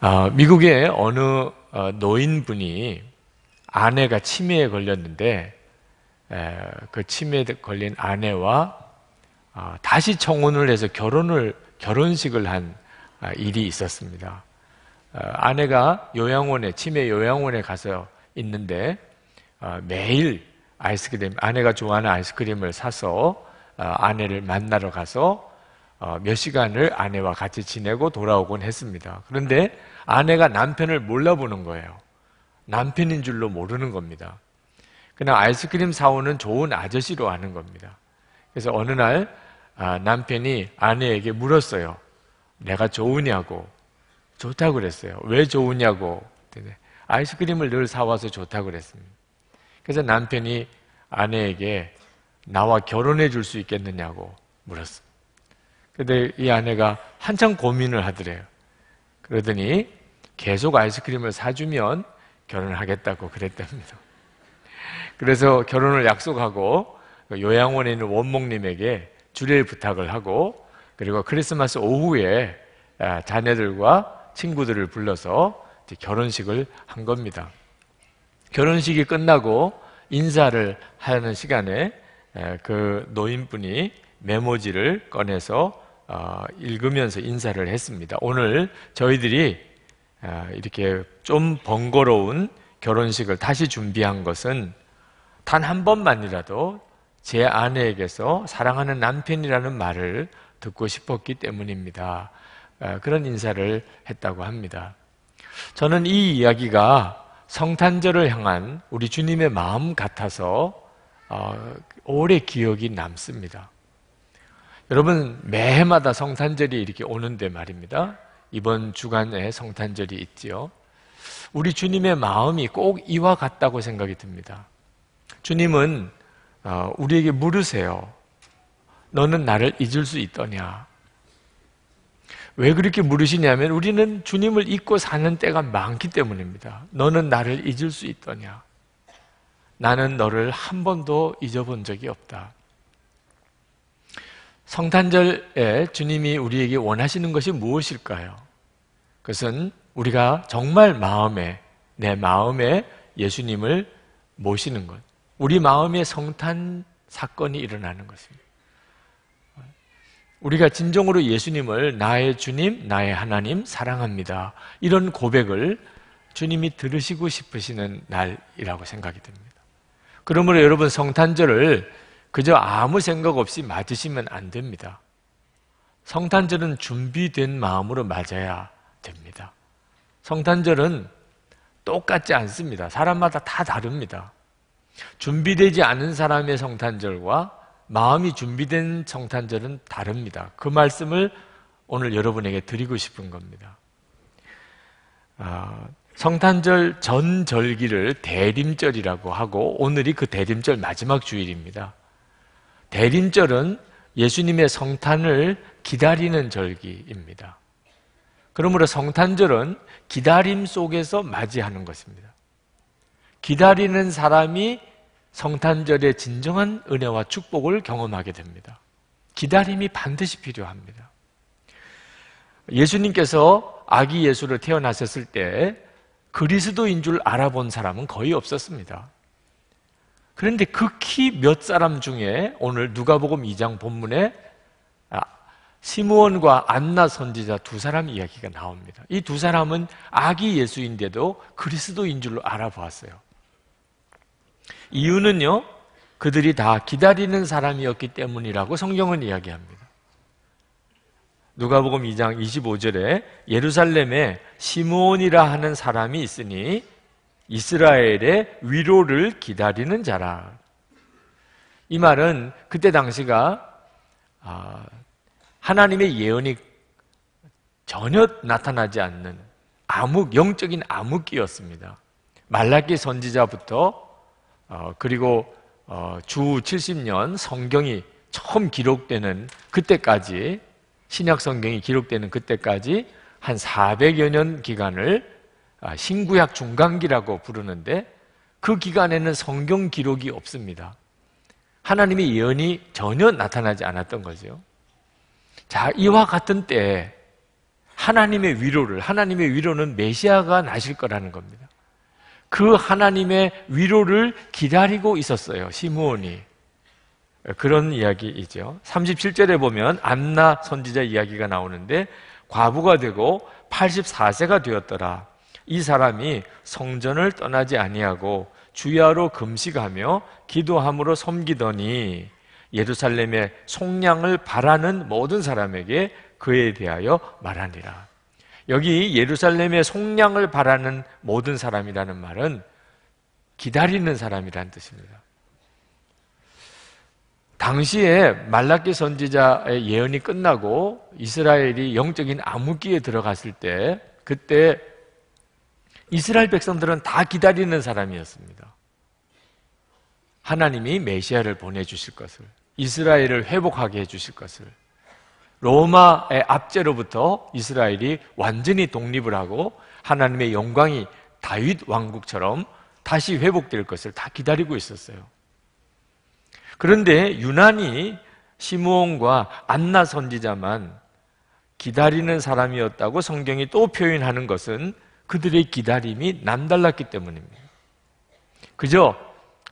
아, 미국의 어느 어, 노인분이 아내가 치매에 걸렸는데 그 치매에 걸린 아내와 아, 다시 청혼을 해서 결혼을 결혼식을 한 아, 일이 있었습니다. 어, 아내가 요양원에 치매 요양원에 가서 있는데 어, 매일 아이스크림 아내가 좋아하는 아이스크림을 사서 아내를 만나러 가서 어, 몇 시간을 아내와 같이 지내고 돌아오곤 했습니다. 그런데 아내가 남편을 몰라보는 거예요. 남편인 줄로 모르는 겁니다. 그냥 아이스크림 사오는 좋은 아저씨로 아는 겁니다. 그래서 어느 날 아, 남편이 아내에게 물었어요. 내가 좋으냐고. 좋다고 그랬어요. 왜 좋으냐고. 아이스크림을 늘 사와서 좋다고 그랬습니다. 그래서 남편이 아내에게 나와 결혼해 줄 수 있겠느냐고 물었습니다. 근데 이 아내가 한참 고민을 하더래요. 그러더니 계속 아이스크림을 사주면 결혼을 하겠다고 그랬답니다. 그래서 결혼을 약속하고 그 요양원에 있는 원목님에게 주례 를 부탁을 하고 그리고 크리스마스 오후에 아, 자녀들과 친구들을 불러서 결혼식을 한 겁니다. 결혼식이 끝나고 인사를 하는 시간에 그 노인분이 메모지를 꺼내서 어, 읽으면서 인사를 했습니다. 오늘 저희들이 어, 이렇게 좀 번거로운 결혼식을 다시 준비한 것은 단 한 번만이라도 제 아내에게서 사랑하는 남편이라는 말을 듣고 싶었기 때문입니다. 어, 그런 인사를 했다고 합니다. 저는 이 이야기가 성탄절을 향한 우리 주님의 마음 같아서 오래 기억이 남습니다. 여러분 매해마다 성탄절이 이렇게 오는데 말입니다. 이번 주간에 성탄절이 있지요. 우리 주님의 마음이 꼭 이와 같다고 생각이 듭니다. 주님은 어, 우리에게 물으세요. 너는 나를 잊을 수 있더냐? 왜 그렇게 물으시냐면 우리는 주님을 잊고 사는 때가 많기 때문입니다. 너는 나를 잊을 수 있더냐? 나는 너를 한 번도 잊어본 적이 없다. 성탄절에 주님이 우리에게 원하시는 것이 무엇일까요? 그것은 우리가 정말 마음에, 내 마음에 예수님을 모시는 것. 우리 마음에 성탄 사건이 일어나는 것입니다. 우리가 진정으로 예수님을 나의 주님, 나의 하나님 사랑합니다. 이런 고백을 주님이 들으시고 싶으시는 날이라고 생각이 됩니다. 그러므로 여러분 성탄절을 그저 아무 생각 없이 맞으시면 안 됩니다. 성탄절은 준비된 마음으로 맞아야 됩니다. 성탄절은 똑같지 않습니다. 사람마다 다 다릅니다. 준비되지 않은 사람의 성탄절과 마음이 준비된 성탄절은 다릅니다. 그 말씀을 오늘 여러분에게 드리고 싶은 겁니다. 아, 성탄절 전 절기를 대림절이라고 하고 오늘이 그 대림절 마지막 주일입니다. 대림절은 예수님의 성탄을 기다리는 절기입니다. 그러므로 성탄절은 기다림 속에서 맞이하는 것입니다. 기다리는 사람이 성탄절의 진정한 은혜와 축복을 경험하게 됩니다. 기다림이 반드시 필요합니다. 예수님께서 아기 예수를 태어나셨을 때 그리스도인 줄 알아본 사람은 거의 없었습니다. 그런데 극히 몇 사람 중에 오늘 누가복음 2장 본문에 아, 시므원과 안나 선지자 두 사람 이야기가 나옵니다. 이 두 사람은 아기 예수인데도 그리스도인 줄로 알아보았어요. 이유는요, 그들이 다 기다리는 사람이었기 때문이라고 성경은 이야기합니다. 누가복음 2장 25절에 예루살렘에 시므온이라 하는 사람이 있으니 이스라엘의 위로를 기다리는 자라. 이 말은 그때 당시가 아, 하나님의 예언이 전혀 나타나지 않는 암흑 영적인 암흑기였습니다. 말라기 선지자부터 어, 그리고 어, 주 70년 성경이 처음 기록되는 그때까지 신약 성경이 기록되는 그때까지 한 400여 년 기간을 아, 신구약 중간기라고 부르는데 그 기간에는 성경 기록이 없습니다. 하나님의 예언이 전혀 나타나지 않았던 거죠. 자, 이와 같은 때 하나님의 위로를, 하나님의 위로는 메시아가 나실 거라는 겁니다. 그 하나님의 위로를 기다리고 있었어요, 시므온이. 그런 이야기이죠. 37절에 보면 안나 선지자 이야기가 나오는데 과부가 되고 84세가 되었더라. 이 사람이 성전을 떠나지 아니하고 주야로 금식하며 기도함으로 섬기더니 예루살렘의 속량을 바라는 모든 사람에게 그에 대하여 말하니라. 여기 예루살렘의 속량을 바라는 모든 사람이라는 말은 기다리는 사람이라는 뜻입니다. 당시에 말라키 선지자의 예언이 끝나고 이스라엘이 영적인 암흑기에 들어갔을 때 그때 이스라엘 백성들은 다 기다리는 사람이었습니다. 하나님이 메시아를 보내주실 것을, 이스라엘을 회복하게 해주실 것을, 로마의 압제로부터 이스라엘이 완전히 독립을 하고 하나님의 영광이 다윗 왕국처럼 다시 회복될 것을 다 기다리고 있었어요. 그런데 유난히 시므온과 안나 선지자만 기다리는 사람이었다고 성경이 또 표현하는 것은 그들의 기다림이 남달랐기 때문입니다. 그저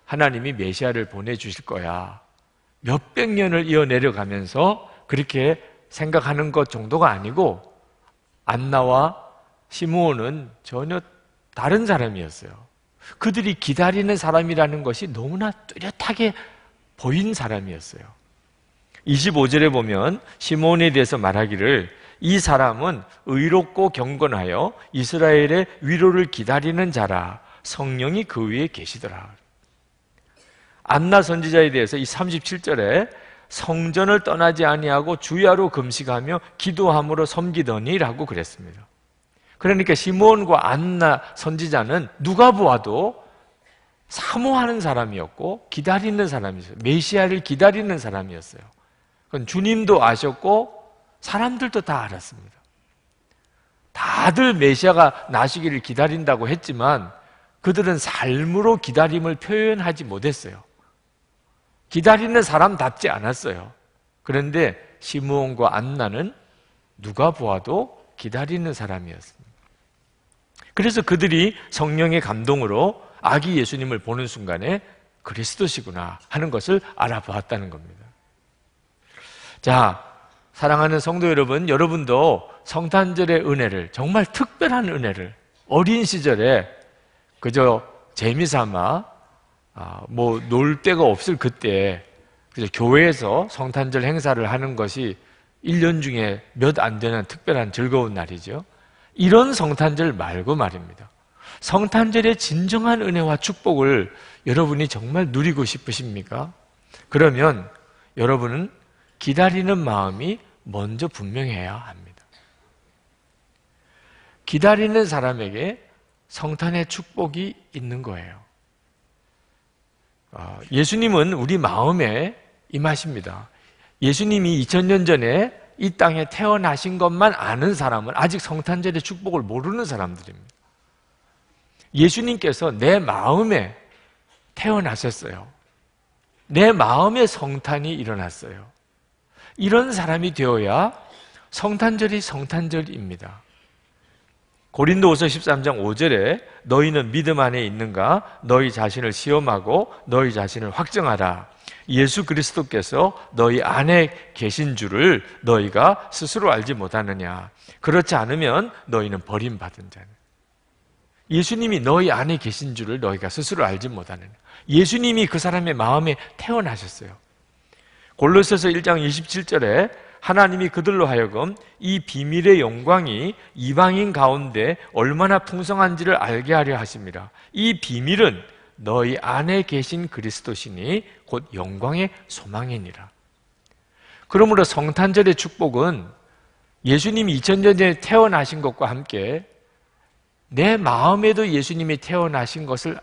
하나님이 메시아를 보내주실 거야. 몇백 년을 이어내려가면서 그렇게 생각하는 것 정도가 아니고 안나와 시므온은 전혀 다른 사람이었어요. 그들이 기다리는 사람이라는 것이 너무나 뚜렷하게 보인 사람이었어요. 25절에 보면 시몬에 대해서 말하기를 이 사람은 의롭고 경건하여 이스라엘의 위로를 기다리는 자라 성령이 그 위에 계시더라. 안나 선지자에 대해서 이 37절에 성전을 떠나지 아니하고 주야로 금식하며 기도함으로 섬기더니라고 그랬습니다. 그러니까 시몬과 안나 선지자는 누가 보아도 사모하는 사람이었고 기다리는 사람이었어요. 메시아를 기다리는 사람이었어요. 그건 주님도 아셨고 사람들도 다 알았습니다. 다들 메시아가 나시기를 기다린다고 했지만 그들은 삶으로 기다림을 표현하지 못했어요. 기다리는 사람답지 않았어요. 그런데 시므온과 안나는 누가 보아도 기다리는 사람이었습니다. 그래서 그들이 성령의 감동으로 아기 예수님을 보는 순간에 그리스도시구나 하는 것을 알아보았다는 겁니다. 자, 사랑하는 성도 여러분, 여러분도 성탄절의 은혜를, 정말 특별한 은혜를 어린 시절에 그저 재미삼아 아, 뭐놀 데가 없을 그때 그저 교회에서 성탄절 행사를 하는 것이 1년 중에 몇 안 되는 특별한 즐거운 날이죠. 이런 성탄절 말고 말입니다. 성탄절의 진정한 은혜와 축복을 여러분이 정말 누리고 싶으십니까? 그러면 여러분은 기다리는 마음이 먼저 분명해야 합니다. 기다리는 사람에게 성탄의 축복이 있는 거예요. 아, 예수님은 우리 마음에 임하십니다. 예수님이 2000년 전에 이 땅에 태어나신 것만 아는 사람은 아직 성탄절의 축복을 모르는 사람들입니다. 예수님께서 내 마음에 태어나셨어요. 내 마음에 성탄이 일어났어요. 이런 사람이 되어야 성탄절이 성탄절입니다. 고린도후서 13장 5절에 너희는 믿음 안에 있는가 너희 자신을 시험하고 너희 자신을 확정하라. 예수 그리스도께서 너희 안에 계신 줄을 너희가 스스로 알지 못하느냐. 그렇지 않으면 너희는 버림받은 자는. 예수님이 너희 안에 계신 줄을 너희가 스스로 알지 못하느냐. 예수님이 그 사람의 마음에 태어나셨어요. 골로새서 1장 27절에 하나님이 그들로 하여금 이 비밀의 영광이 이방인 가운데 얼마나 풍성한지를 알게 하려 하십니다. 이 비밀은 너희 안에 계신 그리스도시니 곧 영광의 소망이니라. 그러므로 성탄절의 축복은 예수님이 2000년 전에 태어나신 것과 함께 내 마음에도 예수님이 태어나신 것을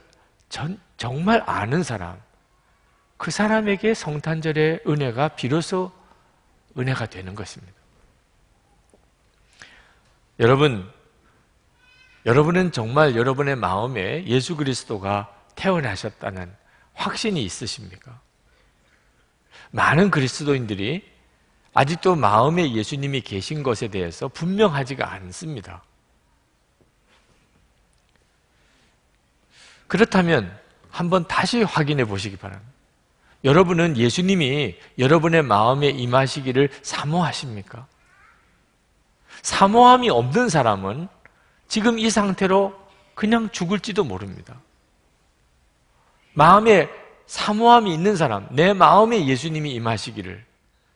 전, 정말 아는 사람, 그 사람에게 성탄절의 은혜가 비로소 은혜가 되는 것입니다. 여러분, 여러분은 정말 여러분의 마음에 예수 그리스도가 태어나셨다는 확신이 있으십니까? 많은 그리스도인들이 아직도 마음에 예수님이 계신 것에 대해서 분명하지가 않습니다. 그렇다면 한번 다시 확인해 보시기 바랍니다. 여러분은 예수님이 여러분의 마음에 임하시기를 사모하십니까? 사모함이 없는 사람은 지금 이 상태로 그냥 죽을지도 모릅니다. 마음에 사모함이 있는 사람, 내 마음에 예수님이 임하시기를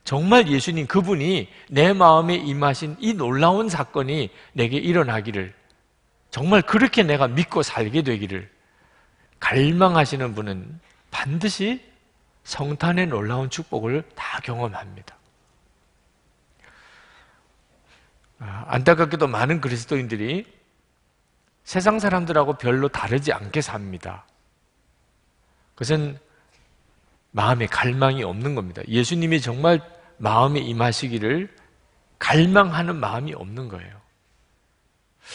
정말 예수님 그분이 내 마음에 임하신 이 놀라운 사건이 내게 일어나기를 정말 그렇게 내가 믿고 살게 되기를 갈망하시는 분은 반드시 성탄의 놀라운 축복을 다 경험합니다. 아, 안타깝게도 많은 그리스도인들이 세상 사람들하고 별로 다르지 않게 삽니다. 그것은 마음에 갈망이 없는 겁니다. 예수님이 정말 마음에 임하시기를 갈망하는 마음이 없는 거예요.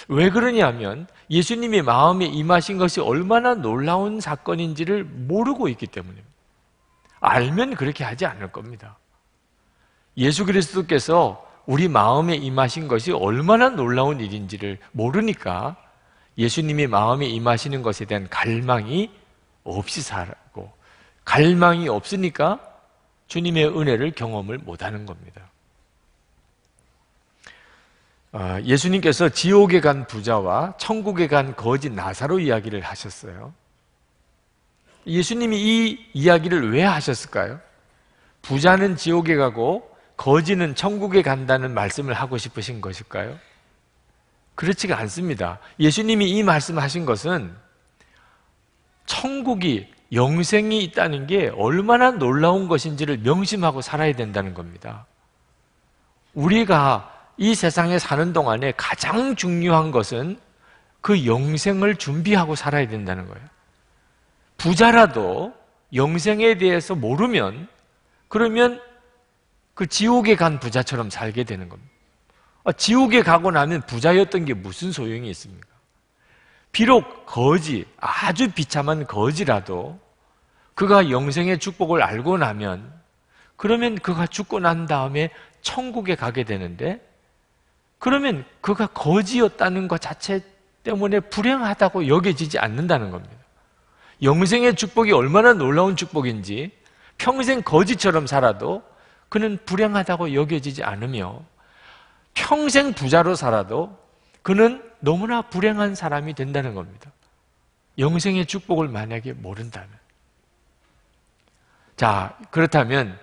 왜 그러냐 면 예수님이 마음에 임하신 것이 얼마나 놀라운 사건인지를 모르고 있기 때문입니다. 알면 그렇게 하지 않을 겁니다. 예수 그리스도께서 우리 마음에 임하신 것이 얼마나 놀라운 일인지를 모르니까 예수님이 마음에 임하시는 것에 대한 갈망이 없이 살고 갈망이 없으니까 주님의 은혜를 경험을 못하는 겁니다. 아, 예수님께서 지옥에 간 부자와 천국에 간 거지 나사로 이야기를 하셨어요. 예수님이 이 이야기를 왜 하셨을까요? 부자는 지옥에 가고 거지는 천국에 간다는 말씀을 하고 싶으신 것일까요? 그렇지가 않습니다. 예수님이 이 말씀하신 것은 천국이 영생이 있다는 게 얼마나 놀라운 것인지를 명심하고 살아야 된다는 겁니다. 우리가 이 세상에 사는 동안에 가장 중요한 것은 그 영생을 준비하고 살아야 된다는 거예요. 부자라도 영생에 대해서 모르면 그러면 그 지옥에 간 부자처럼 살게 되는 겁니다. 아, 지옥에 가고 나면 부자였던 게 무슨 소용이 있습니까? 비록 거지, 아주 비참한 거지라도 그가 영생의 축복을 알고 나면 그러면 그가 죽고 난 다음에 천국에 가게 되는데 그러면 그가 거지였다는 것 자체 때문에 불행하다고 여겨지지 않는다는 겁니다. 영생의 축복이 얼마나 놀라운 축복인지 평생 거지처럼 살아도 그는 불행하다고 여겨지지 않으며 평생 부자로 살아도 그는 너무나 불행한 사람이 된다는 겁니다. 영생의 축복을 만약에 모른다면. 자, 그렇다면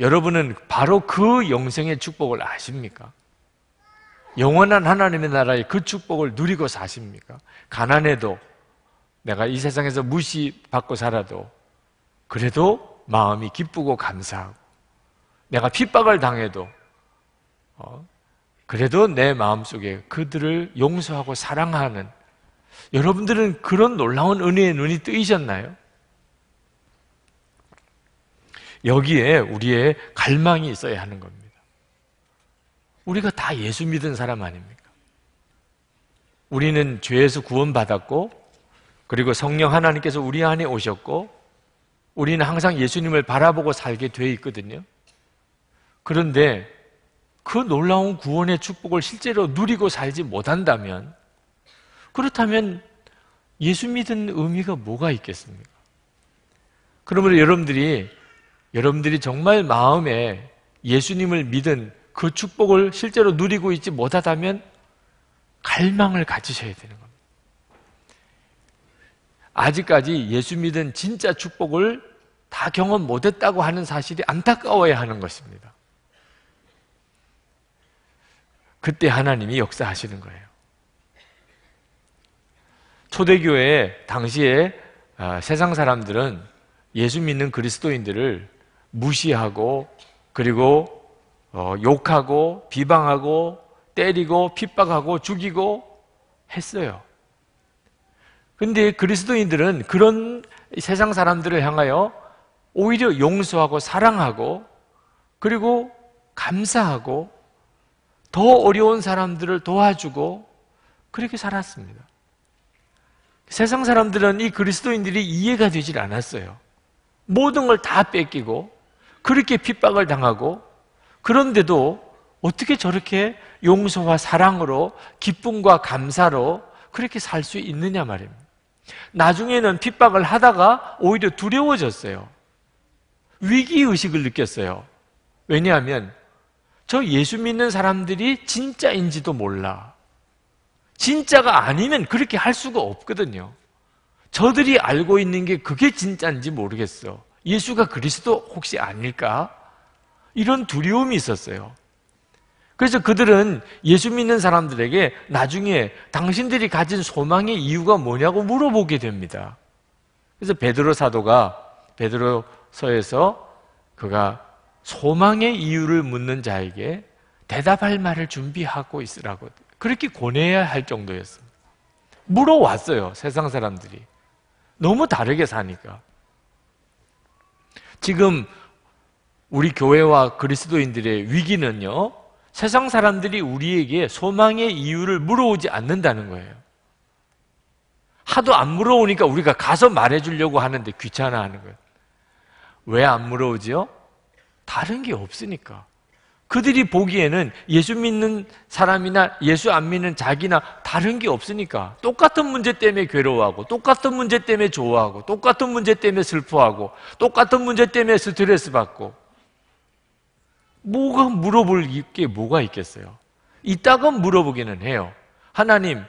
여러분은 바로 그 영생의 축복을 아십니까? 영원한 하나님의 나라의 그 축복을 누리고 사십니까? 가난해도 내가 이 세상에서 무시받고 살아도 그래도 마음이 기쁘고 감사하고 내가 핍박을 당해도 어, 그래도 내 마음속에 그들을 용서하고 사랑하는 여러분들은 그런 놀라운 은혜의 눈이 뜨이셨나요? 여기에 우리의 갈망이 있어야 하는 겁니다. 우리가 다 예수 믿은 사람 아닙니까? 우리는 죄에서 구원받았고 그리고 성령 하나님께서 우리 안에 오셨고 우리는 항상 예수님을 바라보고 살게 돼 있거든요. 그런데 그 놀라운 구원의 축복을 실제로 누리고 살지 못한다면 그렇다면 예수 믿은 의미가 뭐가 있겠습니까? 그러므로 여러분들이 여러분들이 정말 마음에 예수님을 믿은 그 축복을 실제로 누리고 있지 못하다면 갈망을 가지셔야 되는 겁니다. 아직까지 예수 믿은 진짜 축복을 다 경험 못했다고 하는 사실이 안타까워야 하는 것입니다. 그때 하나님이 역사하시는 거예요. 초대교회 당시에 아, 세상 사람들은 예수 믿는 그리스도인들을 무시하고 그리고 어, 욕하고 비방하고 때리고 핍박하고 죽이고 했어요. 근데 그리스도인들은 그런 세상 사람들을 향하여 오히려 용서하고 사랑하고 그리고 감사하고 더 어려운 사람들을 도와주고 그렇게 살았습니다. 세상 사람들은 이 그리스도인들이 이해가 되질 않았어요. 모든 걸 다 뺏기고 그렇게 핍박을 당하고 그런데도 어떻게 저렇게 용서와 사랑으로 기쁨과 감사로 그렇게 살 수 있느냐 말입니다. 나중에는 핍박을 하다가 오히려 두려워졌어요. 위기의식을 느꼈어요. 왜냐하면 저 예수 믿는 사람들이 진짜인지도 몰라. 진짜가 아니면 그렇게 할 수가 없거든요. 저들이 알고 있는 게 그게 진짜인지 모르겠어. 예수가 그리스도 혹시 아닐까? 이런 두려움이 있었어요. 그래서 그들은 예수 믿는 사람들에게 나중에 당신들이 가진 소망의 이유가 뭐냐고 물어보게 됩니다. 그래서 베드로 사도가 베드로서에서 그가 소망의 이유를 묻는 자에게 대답할 말을 준비하고 있으라고 그렇게 권해야 할 정도였습니다. 물어왔어요. 세상 사람들이. 너무 다르게 사니까. 지금 우리 교회와 그리스도인들의 위기는요. 세상 사람들이 우리에게 소망의 이유를 물어오지 않는다는 거예요. 하도 안 물어오니까 우리가 가서 말해주려고 하는데 귀찮아하는 거예요. 왜 안 물어오지요? 다른 게 없으니까. 그들이 보기에는 예수 믿는 사람이나 예수 안 믿는 자기나 다른 게 없으니까 똑같은 문제 때문에 괴로워하고 똑같은 문제 때문에 좋아하고 똑같은 문제 때문에 슬퍼하고 똑같은 문제 때문에 스트레스 받고 뭐가 물어볼 게 뭐가 있겠어요? 이따가 물어보기는 해요. 하나님,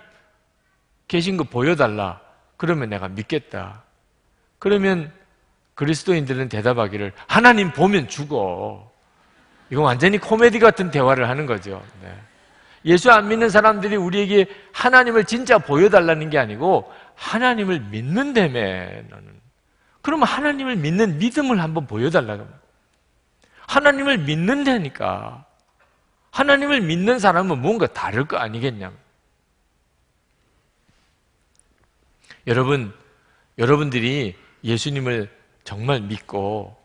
계신 거 보여달라. 그러면 내가 믿겠다. 그러면 그리스도인들은 대답하기를 하나님 보면 죽어. 이거 완전히 코미디 같은 대화를 하는 거죠. 네. 예수 안 믿는 사람들이 우리에게 하나님을 진짜 보여달라는 게 아니고 하나님을 믿는다며 너는. 그러면 하나님을 믿는 믿음을 한번 보여달라는 하나님을 믿는다니까. 하나님을 믿는 사람은 뭔가 다를 거 아니겠냐. 여러분, 여러분들이 예수님을 정말 믿고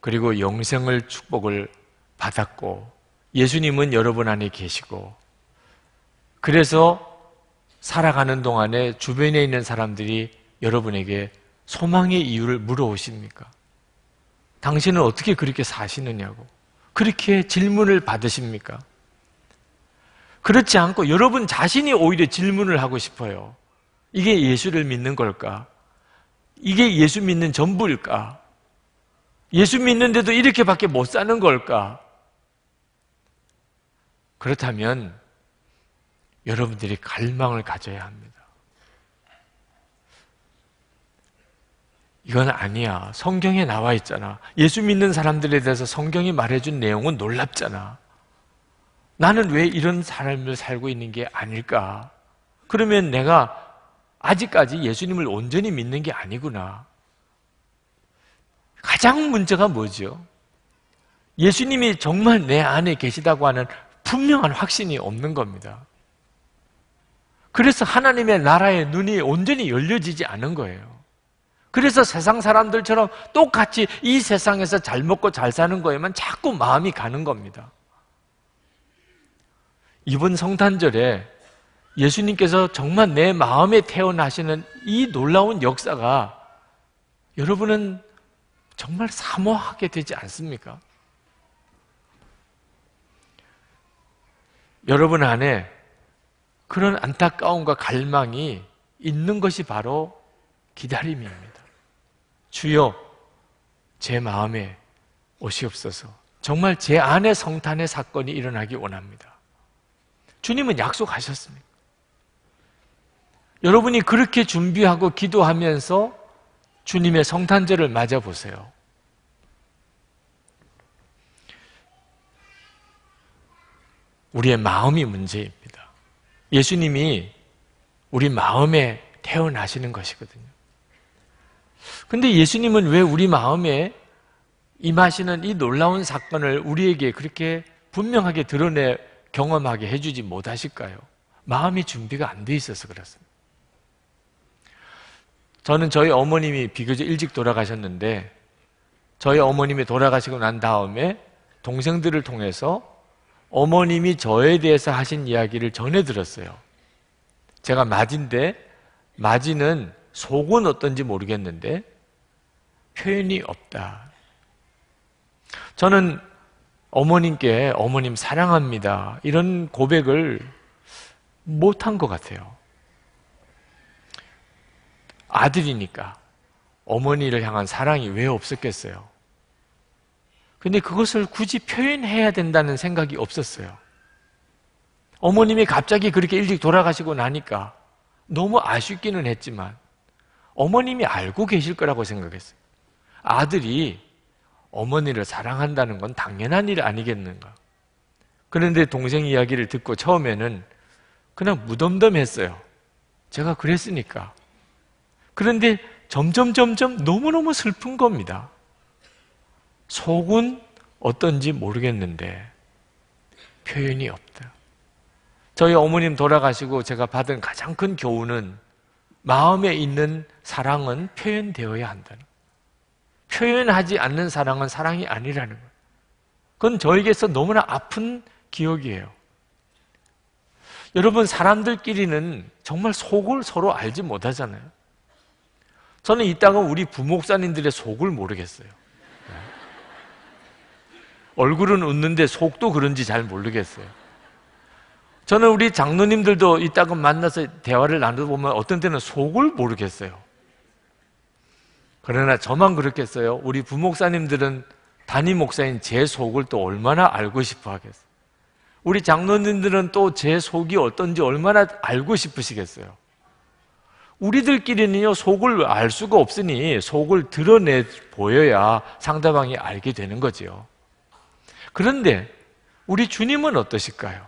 그리고 영생을 축복을 받았고 예수님은 여러분 안에 계시고 그래서 살아가는 동안에 주변에 있는 사람들이 여러분에게 소망의 이유를 물어오십니까? 당신은 어떻게 그렇게 사시느냐고 그렇게 질문을 받으십니까? 그렇지 않고 여러분 자신이 오히려 질문을 하고 싶어요. 이게 예수를 믿는 걸까? 이게 예수 믿는 전부일까? 예수 믿는데도 이렇게밖에 못 사는 걸까? 그렇다면 여러분들이 갈망을 가져야 합니다. 이건 아니야. 성경에 나와 있잖아. 예수 믿는 사람들에 대해서 성경이 말해준 내용은 놀랍잖아. 나는 왜 이런 사람을 살고 있는 게 아닐까? 그러면 내가 아직까지 예수님을 온전히 믿는 게 아니구나. 가장 문제가 뭐죠? 예수님이 정말 내 안에 계시다고 하는 분명한 확신이 없는 겁니다. 그래서 하나님의 나라의 눈이 온전히 열려지지 않은 거예요. 그래서 세상 사람들처럼 똑같이 이 세상에서 잘 먹고 잘 사는 거에만 자꾸 마음이 가는 겁니다. 이번 성탄절에 예수님께서 정말 내 마음에 태어나시는 이 놀라운 역사가 여러분은 정말 사모하게 되지 않습니까? 여러분 안에 그런 안타까움과 갈망이 있는 것이 바로 기다림입니다. 주여 제 마음에 오시옵소서. 정말 제 안에 성탄의 사건이 일어나기 원합니다. 주님은 약속하셨습니다. 여러분이 그렇게 준비하고 기도하면서 주님의 성탄절을 맞아 보세요. 우리의 마음이 문제입니다. 예수님이 우리 마음에 태어나시는 것이거든요. 근데 예수님은 왜 우리 마음에 임하시는 이 놀라운 사건을 우리에게 그렇게 분명하게 드러내 경험하게 해주지 못하실까요? 마음이 준비가 안 돼 있어서 그렇습니다. 저는 저희 어머님이 비교적 일찍 돌아가셨는데 저희 어머님이 돌아가시고 난 다음에 동생들을 통해서 어머님이 저에 대해서 하신 이야기를 전해 들었어요. 제가 맞인데 맞이는 속은 어떤지 모르겠는데 표현이 없다. 저는 어머님께 어머님 사랑합니다. 이런 고백을 못한 것 같아요. 아들이니까 어머니를 향한 사랑이 왜 없었겠어요? 근데 그것을 굳이 표현해야 된다는 생각이 없었어요. 어머님이 갑자기 그렇게 일찍 돌아가시고 나니까 너무 아쉽기는 했지만 어머님이 알고 계실 거라고 생각했어요. 아들이 어머니를 사랑한다는 건 당연한 일 아니겠는가. 그런데 동생 이야기를 듣고 처음에는 그냥 무덤덤했어요. 제가 그랬으니까. 그런데 점점 점점 너무너무 슬픈 겁니다. 속은 어떤지 모르겠는데 표현이 없다. 저희 어머님 돌아가시고 제가 받은 가장 큰 교훈은 마음에 있는 사랑은 표현되어야 한다는 표현하지 않는 사랑은 사랑이 아니라는 거예요. 그건 저에게서 너무나 아픈 기억이에요. 여러분, 사람들끼리는 정말 속을 서로 알지 못하잖아요. 저는 이따은 우리 부목사님들의 속을 모르겠어요. 네. 얼굴은 웃는데 속도 그런지 잘 모르겠어요. 저는 우리 장로님들도 이따은 만나서 대화를 나누다 보면 어떤 때는 속을 모르겠어요. 그러나 저만 그렇겠어요? 우리 부목사님들은 담임 목사인 제 속을 또 얼마나 알고 싶어 하겠어요? 우리 장로님들은 또 제 속이 어떤지 얼마나 알고 싶으시겠어요? 우리들끼리는요, 속을 알 수가 없으니 속을 드러내 보여야 상대방이 알게 되는 거지요. 그런데 우리 주님은 어떠실까요?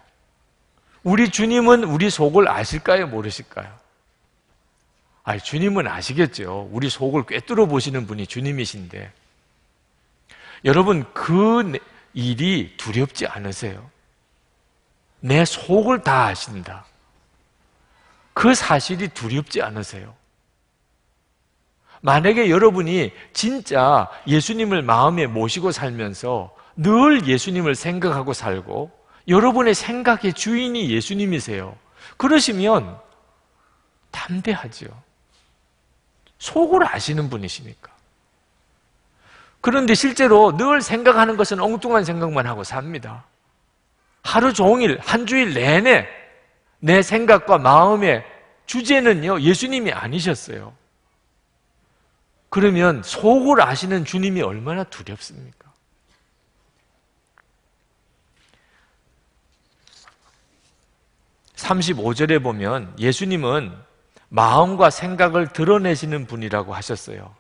우리 주님은 우리 속을 아실까요? 모르실까요? 아니, 주님은 아시겠죠. 우리 속을 꿰뚫어 보시는 분이 주님이신데. 여러분, 그 일이 두렵지 않으세요? 내 속을 다 아신다. 그 사실이 두렵지 않으세요? 만약에 여러분이 진짜 예수님을 마음에 모시고 살면서 늘 예수님을 생각하고 살고 여러분의 생각의 주인이 예수님이세요. 그러시면 담대하지 속을 아시는 분이시니까. 그런데 실제로 늘 생각하는 것은 엉뚱한 생각만 하고 삽니다. 하루 종일, 한 주일 내내 내 생각과 마음의 주제는요, 예수님이 아니셨어요. 그러면 속을 아시는 주님이 얼마나 두렵습니까? 3 5절에 보면 예수님은 마음과 생각을 드러내시는 분이라고 하셨어요.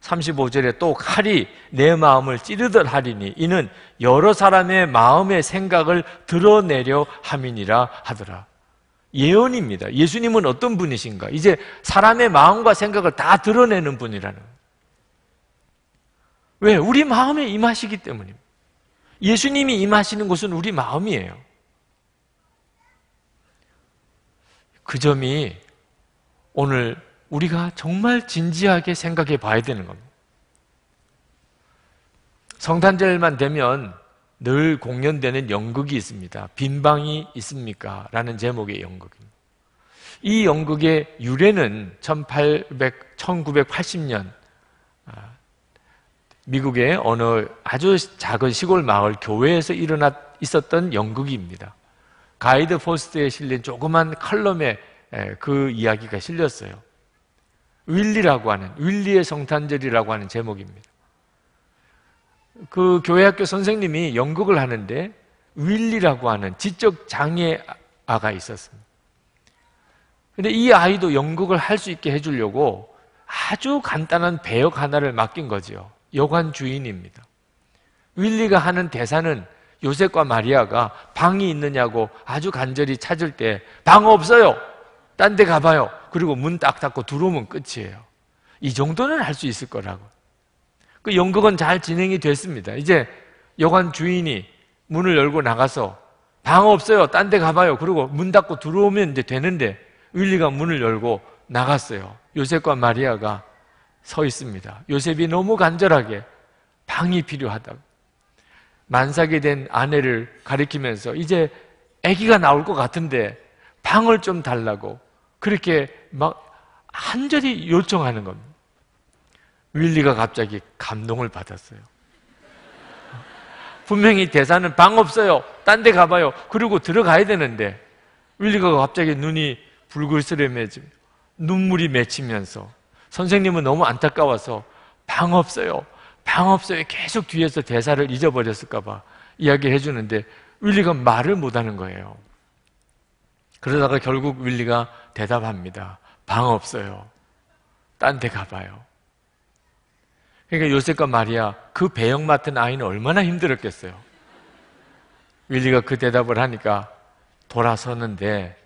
35절에 또 칼이 내 마음을 찌르듯 하리니 이는 여러 사람의 마음의 생각을 드러내려 함이니라 하더라. 예언입니다. 예수님은 어떤 분이신가? 이제 사람의 마음과 생각을 다 드러내는 분이라는. 왜? 우리 마음에 임하시기 때문입니다. 예수님이 임하시는 곳은 우리 마음이에요. 그 점이 오늘 우리가 정말 진지하게 생각해 봐야 되는 겁니다. 성탄절만 되면 늘 공연되는 연극이 있습니다. 빈방이 있습니까? 라는 제목의 연극입니다. 이 연극의 유래는 1800, 1980년 아, 미국의 어느 아주 작은 시골 마을 교회에서 일어났 있었던 연극입니다. 가이드 포스트에 실린 조그만 칼럼에 예, 그 이야기가 실렸어요. 윌리라고 하는 윌리의 성탄절이라고 하는 제목입니다. 그 교회 학교 선생님이 연극을 하는데 윌리라고 하는 지적 장애 아가 있었습니다. 근데 이 아이도 연극을 할 수 있게 해주려고 아주 간단한 배역 하나를 맡긴 거지요. 여관 주인입니다. 윌리가 하는 대사는 요셉과 마리아가 방이 있느냐고 아주 간절히 찾을 때 방 없어요. 딴데 가봐요. 그리고 문 딱 닫고 들어오면 끝이에요. 이 정도는 할 수 있을 거라고. 그 연극은 잘 진행이 됐습니다. 이제 여관 주인이 문을 열고 나가서 방 없어요. 딴 데 가봐요. 그리고 문 닫고 들어오면 이제 되는데 윌리가 문을 열고 나갔어요. 요셉과 마리아가 서 있습니다. 요셉이 너무 간절하게 방이 필요하다고. 만삭이 된 아내를 가리키면서 이제 아기가 나올 것 같은데 방을 좀 달라고 그렇게 막 한절이 요청하는 겁니다. 윌리가 갑자기 감동을 받았어요. 분명히 대사는 방 없어요. 딴 데 가봐요. 그리고 들어가야 되는데 윌리가 갑자기 눈이 붉으스름해지 눈물이 맺히면서 선생님은 너무 안타까워서 방 없어요. 방 없어요. 계속 뒤에서 대사를 잊어버렸을까봐 이야기해 주는데 윌리가 말을 못하는 거예요. 그러다가 결국 윌리가 대답합니다. 방 없어요. 딴 데 가봐요. 그러니까 요셉과 마리아 그배영 맡은 아이는 얼마나 힘들었겠어요. 윌리가 그 대답을 하니까 돌아서는데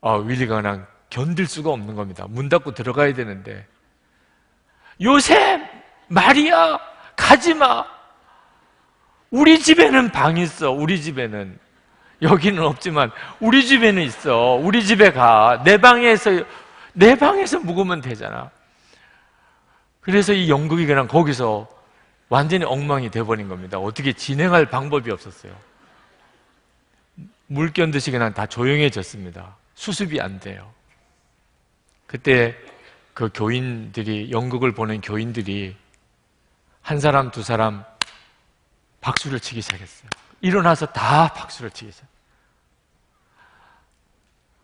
어, 윌리가 그냥 견딜 수가 없는 겁니다. 문 닫고 들어가야 되는데 요셉 마리아 가지마 우리 집에는 방 있어 우리 집에는 여기는 없지만 우리 집에는 있어. 우리 집에 가. 내 방에서 내 방에서 묵으면 되잖아. 그래서 이 연극이 그냥 거기서 완전히 엉망이 돼버린 겁니다. 어떻게 진행할 방법이 없었어요. 물견 듯이 그냥 다 조용해졌습니다. 수습이 안 돼요. 그때 그 교인들이 연극을 보는 교인들이 한 사람 두 사람 박수를 치기 시작했어요. 일어나서 다 박수를 치기 시작.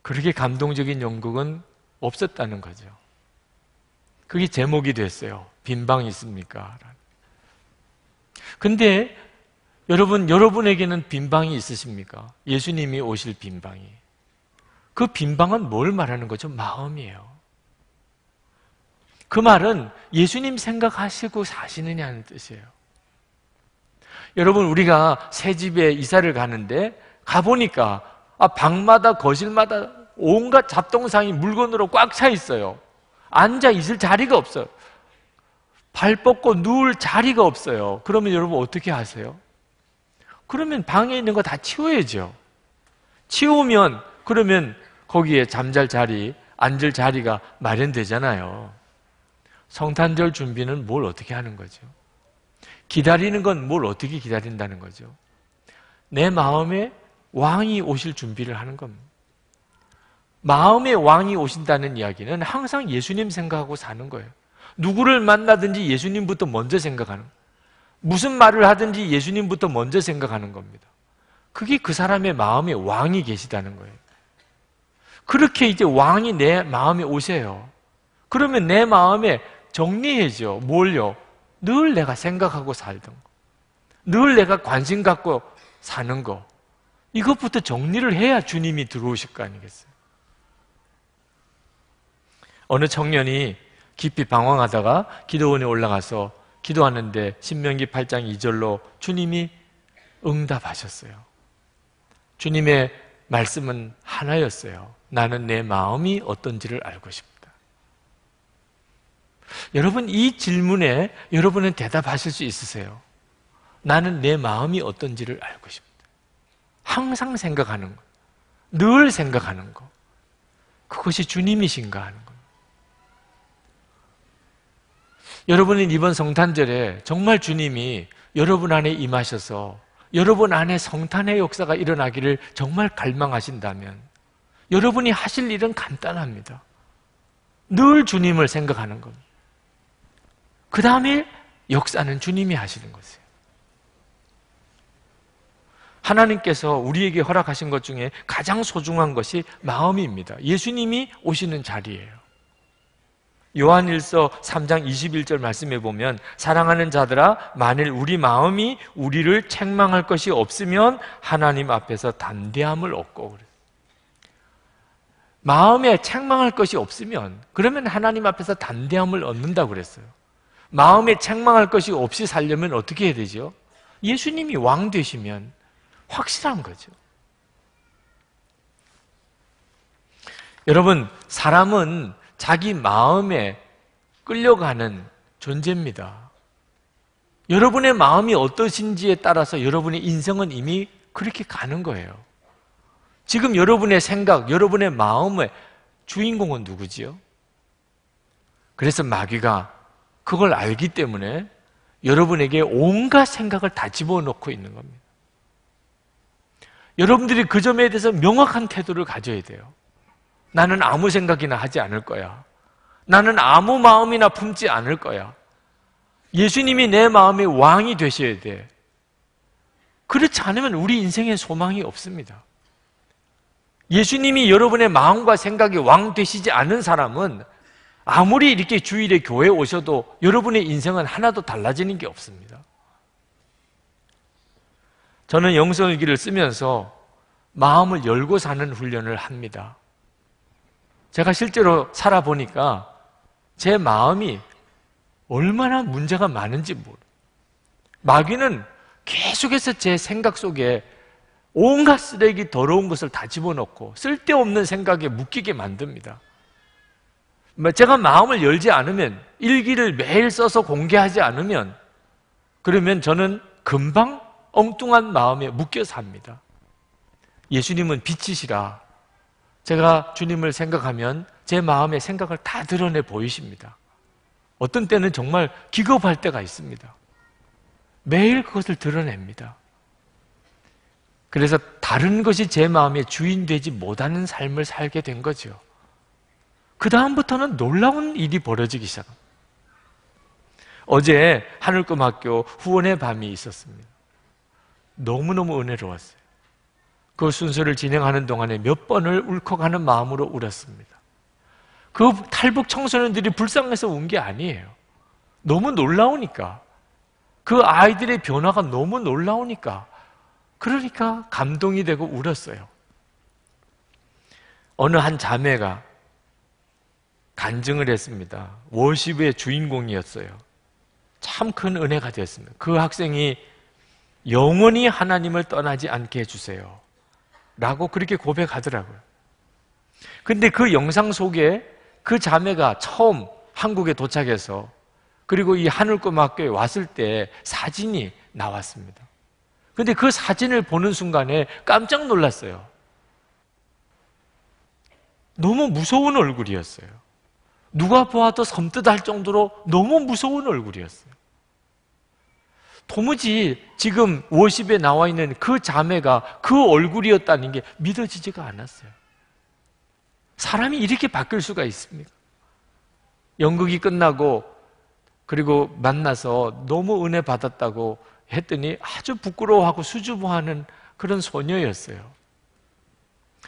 그렇게 감동적인 연극은 없었다는 거죠. 그게 제목이 됐어요. 빈방 있습니까? 근데 여러분, 여러분에게는 빈방이 있으십니까? 예수님이 오실 빈방이. 그 빈방은 뭘 말하는 거죠? 마음이에요. 그 말은 예수님 생각하시고 사시느냐는 뜻이에요. 여러분, 우리가 새 집에 이사를 가는데 가보니까 아, 방마다 거실마다 온갖 잡동상이 물건으로 꽉 차 있어요. 앉아 있을 자리가 없어요. 발 뻗고 누울 자리가 없어요. 그러면 여러분 어떻게 하세요? 그러면 방에 있는 거 다 치워야죠. 치우면 그러면 거기에 잠잘 자리, 앉을 자리가 마련되잖아요. 성탄절 준비는 뭘 어떻게 하는 거죠? 기다리는 건 뭘 어떻게 기다린다는 거죠? 내 마음에 왕이 오실 준비를 하는 겁니다. 마음의 왕이 오신다는 이야기는 항상 예수님 생각하고 사는 거예요. 누구를 만나든지 예수님부터 먼저 생각하는 무슨 말을 하든지 예수님부터 먼저 생각하는 겁니다. 그게 그 사람의 마음의 왕이 계시다는 거예요. 그렇게 이제 왕이 내 마음에 오세요. 그러면 내 마음에 정리해져. 뭘요? 늘 내가 생각하고 살던 거. 늘 내가 관심 갖고 사는 거. 이것부터 정리를 해야 주님이 들어오실 거 아니겠어요? 어느 청년이 깊이 방황하다가 기도원에 올라가서 기도하는데 신명기 8장 2절로 주님이 응답하셨어요. 주님의 말씀은 하나였어요. 나는 내 마음이 어떤지를 알고 싶다. 여러분, 이 질문에 여러분은 대답하실 수 있으세요. 나는 내 마음이 어떤지를 알고 싶다. 항상 생각하는 것, 늘 생각하는 것, 그것이 주님이신가 하는 것. 여러분은 이번 성탄절에 정말 주님이 여러분 안에 임하셔서 여러분 안에 성탄의 역사가 일어나기를 정말 갈망하신다면 여러분이 하실 일은 간단합니다. 늘 주님을 생각하는 겁니다. 그 다음에 역사는 주님이 하시는 것이에요. 하나님께서 우리에게 허락하신 것 중에 가장 소중한 것이 마음입니다. 예수님이 오시는 자리예요. 요한일서 3장 21절 말씀해 보면 사랑하는 자들아 만일 우리 마음이 우리를 책망할 것이 없으면 하나님 앞에서 담대함을 얻고 마음에 책망할 것이 없으면 그러면 하나님 앞에서 담대함을 얻는다 고 그랬어요. 마음에 책망할 것이 없이 살려면 어떻게 해야 되죠? 예수님이 왕 되시면 확실한 거죠. 여러분, 사람은 자기 마음에 끌려가는 존재입니다. 여러분의 마음이 어떠신지에 따라서 여러분의 인생은 이미 그렇게 가는 거예요. 지금 여러분의 생각, 여러분의 마음의 주인공은 누구지요? 그래서 마귀가 그걸 알기 때문에 여러분에게 온갖 생각을 다 집어넣고 있는 겁니다. 여러분들이 그 점에 대해서 명확한 태도를 가져야 돼요. 나는 아무 생각이나 하지 않을 거야. 나는 아무 마음이나 품지 않을 거야. 예수님이 내 마음의 왕이 되셔야 돼. 그렇지 않으면 우리 인생에 소망이 없습니다. 예수님이 여러분의 마음과 생각이 왕 되시지 않은 사람은 아무리 이렇게 주일에 교회 오셔도 여러분의 인생은 하나도 달라지는 게 없습니다. 저는 영성일기를 쓰면서 마음을 열고 사는 훈련을 합니다. 제가 실제로 살아보니까 제 마음이 얼마나 문제가 많은지 모르. 마귀는 계속해서 제 생각 속에 온갖 쓰레기 더러운 것을 다 집어넣고 쓸데없는 생각에 묶이게 만듭니다. 뭐 제가 마음을 열지 않으면 일기를 매일 써서 공개하지 않으면 그러면 저는 금방 엉뚱한 마음에 묶여 삽니다. 예수님은 빛이시라 제가 주님을 생각하면 제 마음의 생각을 다 드러내 보이십니다. 어떤 때는 정말 기겁할 때가 있습니다. 매일 그것을 드러냅니다. 그래서 다른 것이 제 마음의 주인 되지 못하는 삶을 살게 된 거죠. 그 다음부터는 놀라운 일이 벌어지기 시작합니다. 어제 하늘꿈 학교 후원의 밤이 있었습니다. 너무너무 은혜로웠어요. 그 순서를 진행하는 동안에 몇 번을 울컥하는 마음으로 울었습니다. 그 탈북 청소년들이 불쌍해서 운 게 아니에요. 너무 놀라우니까. 그 아이들의 변화가 너무 놀라우니까. 그러니까 감동이 되고 울었어요. 어느 한 자매가 간증을 했습니다. 워십의 주인공이었어요. 참 큰 은혜가 되었습니다. 그 학생이 영원히 하나님을 떠나지 않게 해주세요. 라고 그렇게 고백하더라고요. 근데 그 영상 속에 그 자매가 처음 한국에 도착해서 그리고 이 하늘꿈학교에 왔을 때 사진이 나왔습니다. 근데 그 사진을 보는 순간에 깜짝 놀랐어요. 너무 무서운 얼굴이었어요. 누가 보아도 섬뜩할 정도로 너무 무서운 얼굴이었어요. 도무지 지금 워십에 나와 있는 그 자매가 그 얼굴이었다는 게 믿어지지가 않았어요. 사람이 이렇게 바뀔 수가 있습니까? 연극이 끝나고 그리고 만나서 너무 은혜 받았다고 했더니 아주 부끄러워하고 수줍어하는 그런 소녀였어요.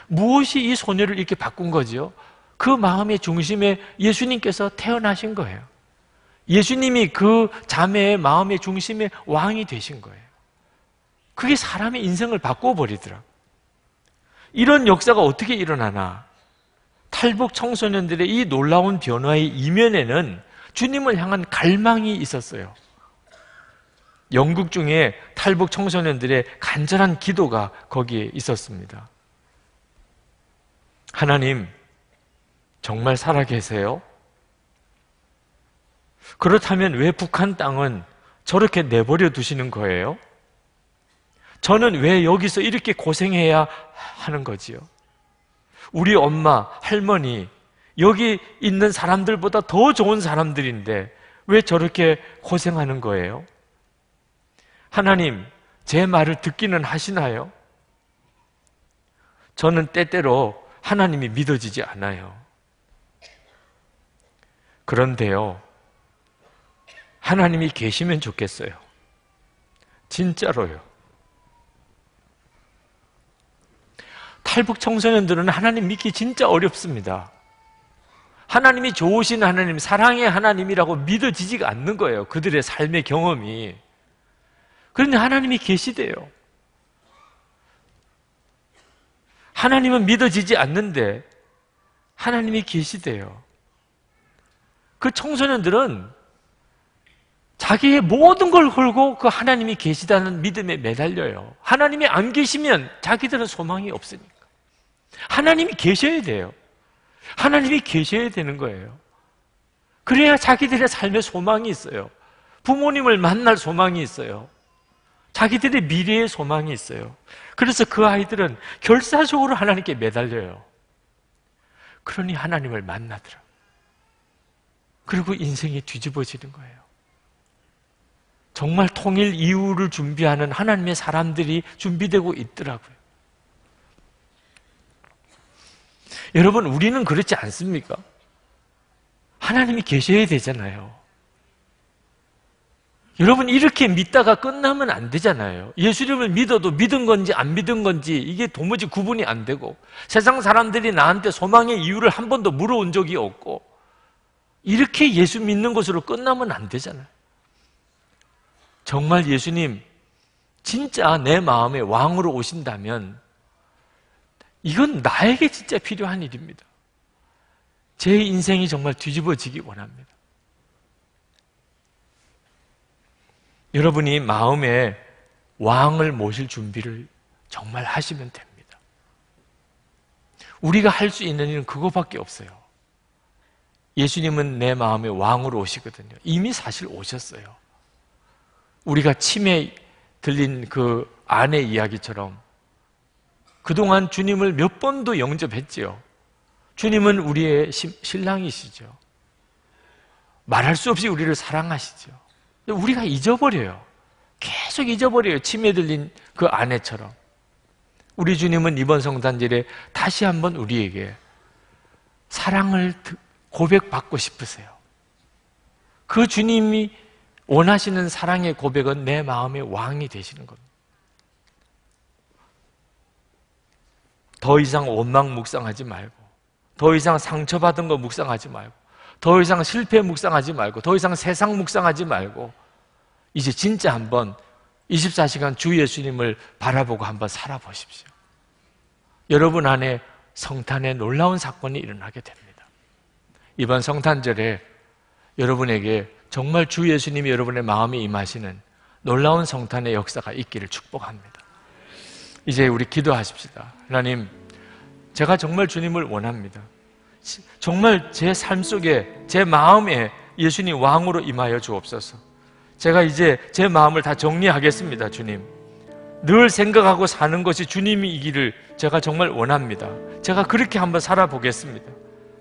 무엇이 이 소녀를 이렇게 바꾼 거지요? 그 마음의 중심에 예수님께서 태어나신 거예요. 예수님이 그 자매의 마음의 중심에 왕이 되신 거예요. 그게 사람의 인생을 바꿔버리더라. 이런 역사가 어떻게 일어나나? 탈북 청소년들의 이 놀라운 변화의 이면에는 주님을 향한 갈망이 있었어요. 영국 중에 탈북 청소년들의 간절한 기도가 거기에 있었습니다. 하나님, 정말 살아계세요? 그렇다면 왜 북한 땅은 저렇게 내버려 두시는 거예요? 저는 왜 여기서 이렇게 고생해야 하는 거지요? 우리 엄마, 할머니, 여기 있는 사람들보다 더 좋은 사람들인데 왜 저렇게 고생하는 거예요? 하나님, 제 말을 듣기는 하시나요? 저는 때때로 하나님이 믿어지지 않아요. 그런데요, 하나님이 계시면 좋겠어요. 진짜로요. 탈북 청소년들은 하나님 믿기 진짜 어렵습니다. 하나님이 좋으신 하나님, 사랑의 하나님이라고 믿어지지가 않는 거예요. 그들의 삶의 경험이. 그런데 하나님이 계시대요. 하나님은 믿어지지 않는데 하나님이 계시대요. 그 청소년들은 자기의 모든 걸 걸고 그 하나님이 계시다는 믿음에 매달려요. 하나님이 안 계시면 자기들은 소망이 없으니까. 하나님이 계셔야 돼요. 하나님이 계셔야 되는 거예요. 그래야 자기들의 삶에 소망이 있어요. 부모님을 만날 소망이 있어요. 자기들의 미래의 소망이 있어요. 그래서 그 아이들은 결사적으로 하나님께 매달려요. 그러니 하나님을 만나더라. 그리고 인생이 뒤집어지는 거예요. 정말 통일 이후를 준비하는 하나님의 사람들이 준비되고 있더라고요. 여러분, 우리는 그렇지 않습니까? 하나님이 계셔야 되잖아요. 여러분, 이렇게 믿다가 끝나면 안 되잖아요. 예수님을 믿어도 믿은 건지 안 믿은 건지 이게 도무지 구분이 안 되고 세상 사람들이 나한테 소망의 이유를 한 번도 물어온 적이 없고 이렇게 예수 믿는 것으로 끝나면 안 되잖아요. 정말 예수님 진짜 내 마음에 왕으로 오신다면 이건 나에게 진짜 필요한 일입니다. 제 인생이 정말 뒤집어지기 원합니다. 여러분이 마음에 왕을 모실 준비를 정말 하시면 됩니다. 우리가 할 수 있는 일은 그거밖에 없어요. 예수님은 내 마음에 왕으로 오시거든요. 이미 사실 오셨어요. 우리가 침에 들린 그 아내 이야기처럼 그동안 주님을 몇 번도 영접했지요. 주님은 우리의 신랑이시죠. 말할 수 없이 우리를 사랑하시죠. 우리가 잊어버려요. 계속 잊어버려요. 침에 들린 그 아내처럼. 우리 주님은 이번 성탄절에 다시 한번 우리에게 사랑을 고백받고 싶으세요. 그 주님이 원하시는 사랑의 고백은 내 마음의 왕이 되시는 겁니다. 더 이상 원망 묵상하지 말고, 더 이상 상처받은 거 묵상하지 말고, 더 이상 실패 묵상하지 말고, 더 이상 세상 묵상하지 말고, 이제 진짜 한번 24시간 주 예수님을 바라보고 한번 살아보십시오. 여러분 안에 성탄의 놀라운 사건이 일어나게 됩니다. 이번 성탄절에 여러분에게 정말 주 예수님이 여러분의 마음에 임하시는 놀라운 성탄의 역사가 있기를 축복합니다. 이제 우리 기도하십시다. 하나님, 제가 정말 주님을 원합니다. 정말 제 삶 속에, 제 마음에 예수님 왕으로 임하여 주옵소서. 제가 이제 제 마음을 다 정리하겠습니다, 주님. 늘 생각하고 사는 것이 주님이기를 제가 정말 원합니다. 제가 그렇게 한번 살아보겠습니다.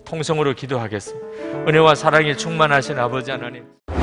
통성으로 기도하겠습니다. 은혜와 사랑이 충만하신 아버지 하나님.